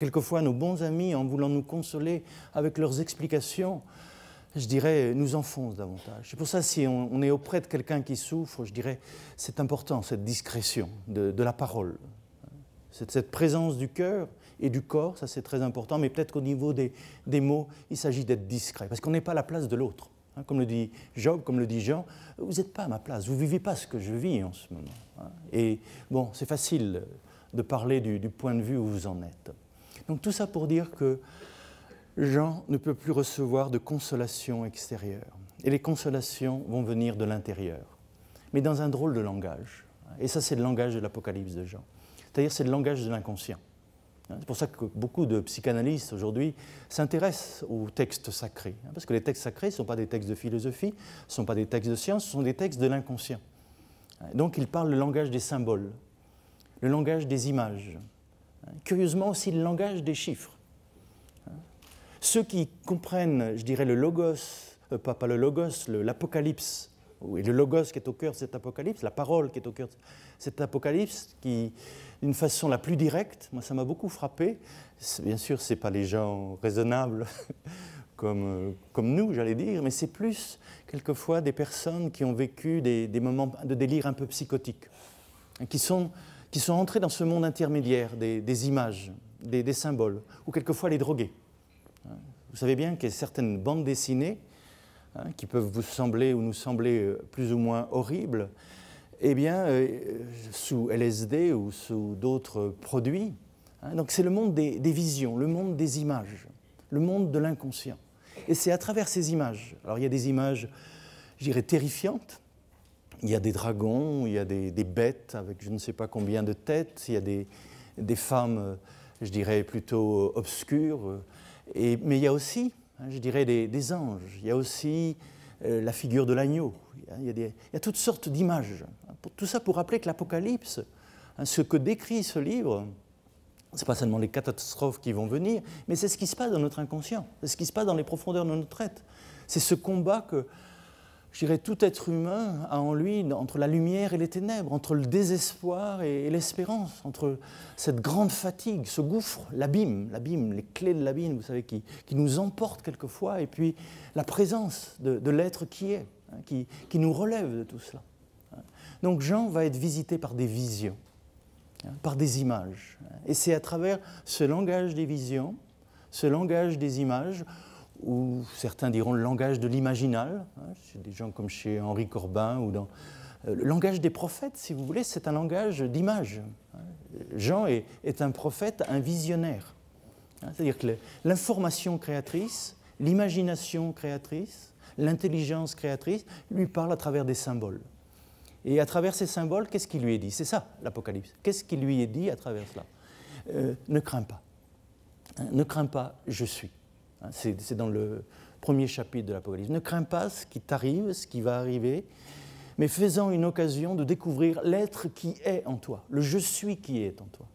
Quelquefois, nos bons amis, en voulant nous consoler avec leurs explications, je dirais, nous enfoncent davantage. C'est pour ça, si on, est auprès de quelqu'un qui souffre, je dirais, c'est important, cette discrétion de, la parole, cette, présence du cœur et du corps, ça c'est très important, mais peut-être qu'au niveau des, mots, il s'agit d'être discret, parce qu'on n'est pas à la place de l'autre. Hein. comme le dit Job, comme le dit Jean, vous n'êtes pas à ma place, vous ne vivez pas ce que je vis en ce moment. Hein. Et bon, c'est facile de parler du point de vue où vous en êtes. Donc tout ça pour dire que Jean ne peut plus recevoir de consolation extérieure. Et les consolations vont venir de l'intérieur, mais dans un drôle de langage. Et ça, c'est le langage de l'Apocalypse de Jean. C'est-à-dire, c'est le langage de l'inconscient. C'est pour ça que beaucoup de psychanalystes aujourd'hui s'intéressent aux textes sacrés. Parce que les textes sacrés ne sont pas des textes de philosophie, ne sont pas des textes de science, ce sont des textes de l'inconscient. Donc, ils parlent le langage des symboles, le langage des images, Curieusement aussi le langage des chiffres. Ceux qui comprennent, je dirais, le logos, euh, pas, pas, le logos, l'apocalypse, et le logos qui est au cœur de cet apocalypse, la parole qui est au cœur de cet apocalypse, qui, d'une façon la plus directe, moi ça m'a beaucoup frappé. Bien sûr, ce pas les gens raisonnables comme, euh, comme nous, j'allais dire, mais c'est plus quelquefois des personnes qui ont vécu des, des moments de délire un peu psychotique, hein, qui sont qui sont entrés dans ce monde intermédiaire des, images, des, symboles, ou quelquefois les drogués. Hein. Vous savez bien qu'il y a certaines bandes dessinées hein, qui peuvent vous sembler ou nous sembler euh, plus ou moins horribles, eh bien, euh, sous LSD ou sous d'autres produits. Hein, donc c'est le monde des, des visions, le monde des images, le monde de l'inconscient. Et c'est à travers ces images, alors il y a des images, je dirais, terrifiantes, il y a des dragons, il y a des, bêtes avec je ne sais pas combien de têtes, il y a des, femmes, euh, je dirais, plutôt euh, obscures. Euh, et, mais il y a aussi, hein, je dirais, des, anges, il y a aussi la figure de l'agneau, hein, il y, a toutes sortes d'images. Tout ça pour rappeler que l'Apocalypse, hein, ce que décrit ce livre, ce n'est pas seulement les catastrophes qui vont venir, mais c'est ce qui se passe dans notre inconscient, c'est ce qui se passe dans les profondeurs de notre être. C'est ce combat que je dirais, tout être humain a en lui, entre la lumière et les ténèbres, entre le désespoir et, l'espérance, entre cette grande fatigue, ce gouffre, l'abîme, l'abîme, les clés de l'abîme, vous savez, qui, nous emporte quelquefois, et puis la présence de, l'être qui est, hein, qui, nous relève de tout cela. Donc Jean va être visité par des visions, hein, par des images. Hein, et c'est à travers ce langage des visions, ce langage des images, ou certains diront le langage de l'imaginal, hein, chez des gens comme chez Henri Corbin ou dans. Euh, le langage des prophètes, si vous voulez, c'est un langage d'image. Hein, Jean est, est, un prophète, un visionnaire. Hein, c'est-à-dire que l'information créatrice, l'imagination créatrice, l'intelligence créatrice lui parle à travers des symboles. Et à travers ces symboles, qu'est-ce qui lui est dit C'est ça, l'Apocalypse. Qu'est-ce qui lui est dit à travers cela euh, Ne crains pas. Ne crains pas, je suis. Hein, c'est dans le premier chapitre de l'Apocalypse. Ne crains pas ce qui t'arrive, ce qui va arriver, mais fais-en une occasion de découvrir l'être qui est en toi, le je suis qui est en toi.